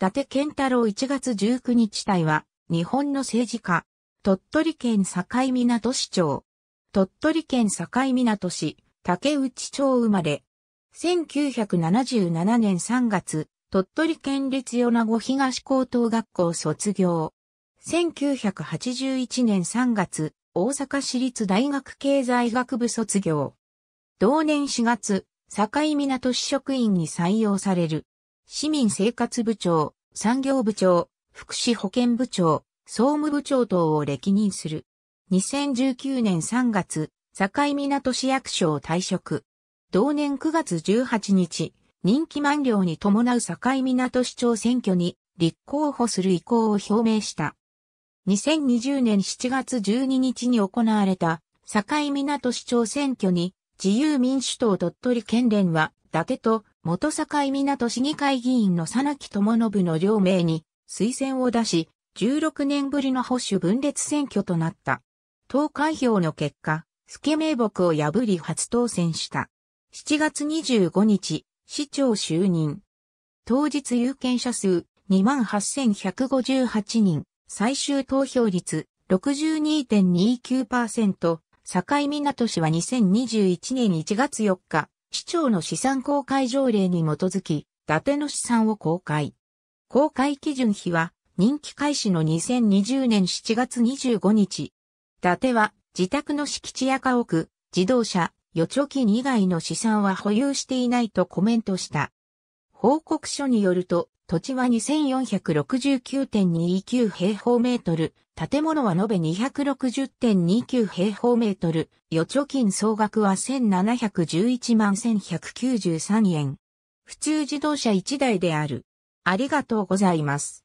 達健太郎1月19日隊は、日本の政治家、鳥取県境港市長、鳥取県境港市、竹内町生まれ、1977年3月、鳥取県立米子東高等学校卒業。1981年3月、大阪市立大学経済学部卒業。同年4月、境港市職員に採用される。市民生活部長、産業部長、福祉保健部長、総務部長等を歴任する。2019年3月、境港市役所を退職。同年9月18日、任期満了に伴う境港市長選挙に立候補する意向を表明した。2020年7月12日に行われた境港市長選挙に自由民主党鳥取県連は伊達と元境港市議会議員の佐々木智信の両名に推薦を出し、16年ぶりの保守分裂選挙となった。投開票の結果、助名木を破り初当選した。7月25日、市長就任。当日有権者数28,158人、最終投票率62.29%、境港市は2021年1月4日、市長の資産公開条例に基づき、伊達の資産を公開。公開基準日は、任期開始の2020年7月25日。伊達は、自宅の敷地や家屋、自動車、預貯金以外の資産は保有していないとコメントした。報告書によると、土地は2469.29平方メートル、建物は延べ260.29平方メートル、預貯金総額は1711万1193円。普通自動車1台である。ありがとうございます。